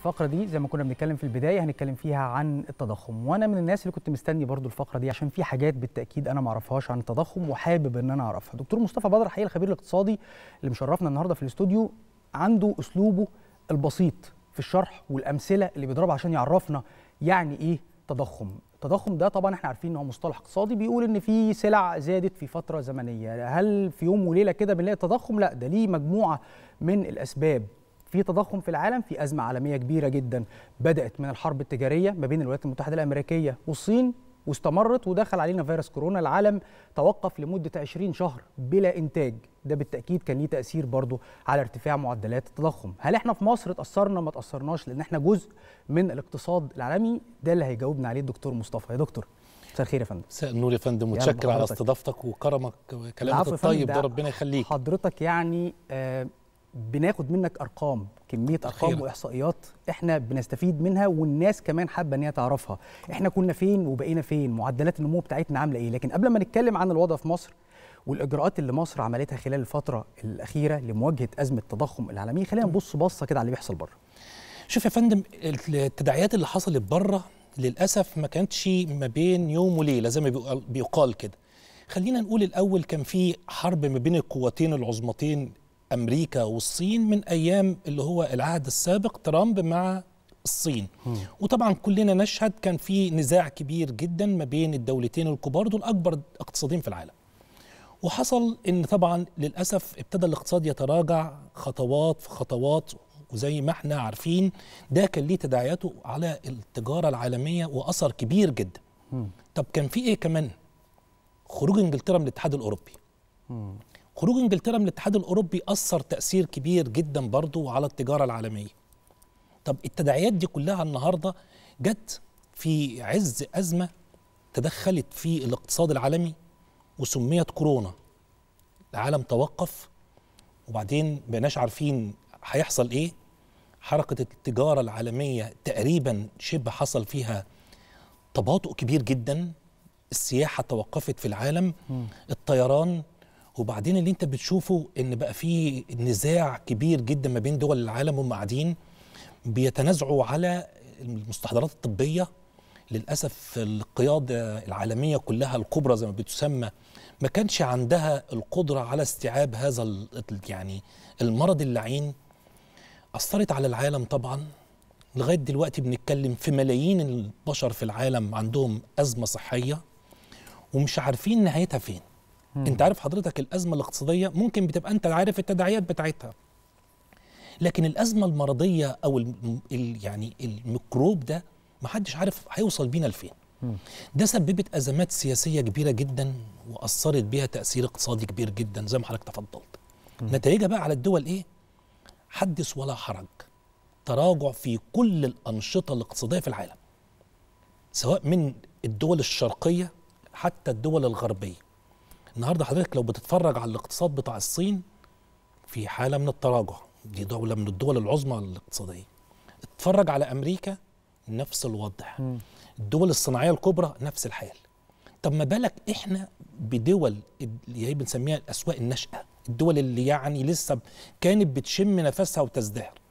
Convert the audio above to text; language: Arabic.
الفقره دي زي ما كنا بنتكلم في البدايه هنتكلم فيها عن التضخم وانا من الناس اللي كنت مستني برضو الفقره دي عشان في حاجات بالتاكيد انا ما اعرفهاش عن التضخم وحابب ان انا اعرفها دكتور مصطفى بدر حقيقي الخبير الاقتصادي اللي مشرفنا النهارده في الاستوديو عنده اسلوبه البسيط في الشرح والامثله اللي بيضربها عشان يعرفنا يعني ايه تضخم التضخم ده طبعا احنا عارفين ان هو مصطلح اقتصادي بيقول ان في سلع زادت في فتره زمنيه هل في يوم وليله كده بنلاقي تضخم لا ده ليه مجموعه من الاسباب في تضخم في العالم في أزمة عالمية كبيرة جدا بدأت من الحرب التجارية ما بين الولايات المتحدة الأمريكية والصين واستمرت ودخل علينا فيروس كورونا العالم توقف لمدة 20 شهر بلا إنتاج ده بالتأكيد كان ليه تأثير برضه على ارتفاع معدلات التضخم هل احنا في مصر تاثرنا ما تاثرناش لأن احنا جزء من الاقتصاد العالمي ده اللي هيجاوبنا عليه الدكتور مصطفى يا دكتور مساء الخير يا فندم مساء النور يا فندم متشكر على استضافتك وكرمك وكلامك الطيب ده ربنا يخليك حضرتك يعني آه بناخد منك ارقام كميه ارقام خير. واحصائيات احنا بنستفيد منها والناس كمان حابه ان هي تعرفها احنا كنا فين وبقينا فين معدلات النمو بتاعتنا عامله ايه لكن قبل ما نتكلم عن الوضع في مصر والاجراءات اللي مصر عملتها خلال الفتره الاخيره لمواجهه ازمه التضخم العالمي خلينا نبص بصه كده على اللي بيحصل بره شوف يا فندم التداعيات اللي حصلت بره للاسف ما كانتش ما بين يوم وليله زي ما بيقال كده خلينا نقول الاول كان في حرب ما بين القوتين العظمتين امريكا والصين من ايام اللي هو العهد السابق ترامب مع الصين وطبعا كلنا نشهد كان في نزاع كبير جدا ما بين الدولتين الكبار دول اكبر اقتصادين في العالم وحصل ان طبعا للاسف ابتدى الاقتصاد يتراجع خطوات في خطوات وزي ما احنا عارفين ده كان ليه تداعياته على التجاره العالميه واثر كبير جدا طب كان في ايه كمان خروج انجلترا من الاتحاد الاوروبي خروج انجلترا من الاتحاد الاوروبي اثر تاثير كبير جدا برضه على التجاره العالميه طب التداعيات دي كلها النهارده جت في عز ازمه تدخلت في الاقتصاد العالمي وسميت كورونا العالم توقف وبعدين بقيناش عارفين هيحصل ايه حركه التجاره العالميه تقريبا شبه حصل فيها تباطؤ كبير جدا السياحه توقفت في العالم الطيران وبعدين اللي انت بتشوفه ان بقى في نزاع كبير جدا ما بين دول العالم هم قاعدين بيتنازعوا على المستحضرات الطبيه للاسف القياده العالميه كلها الكبرى زي ما بتسمى ما كانش عندها القدره على استيعاب هذا يعني المرض اللعين اثرت على العالم طبعا لغايه دلوقتي بنتكلم في ملايين البشر في العالم عندهم ازمه صحيه ومش عارفين نهايتها فين مم. انت عارف حضرتك الازمه الاقتصاديه ممكن بتبقى انت عارف التداعيات بتاعتها لكن الازمه المرضيه او الـ الـ يعني الميكروب ده محدش عارف هيوصل بينا لفين ده سببت ازمات سياسيه كبيره جدا واثرت بيها تاثير اقتصادي كبير جدا زي ما حضرتك تفضلت نتائجها بقى على الدول ايه حدث ولا حرج تراجع في كل الانشطه الاقتصاديه في العالم سواء من الدول الشرقيه حتى الدول الغربيه النهارده حضرتك لو بتتفرج على الاقتصاد بتاع الصين في حاله من التراجع دي دوله من الدول العظمى الاقتصاديه اتفرج على امريكا نفس الوضع الدول الصناعيه الكبرى نفس الحال طب ما بالك احنا بدول اللي هي بنسميها الاسواق الناشئه الدول اللي يعني لسه كانت بتشم نفسها وتزدهر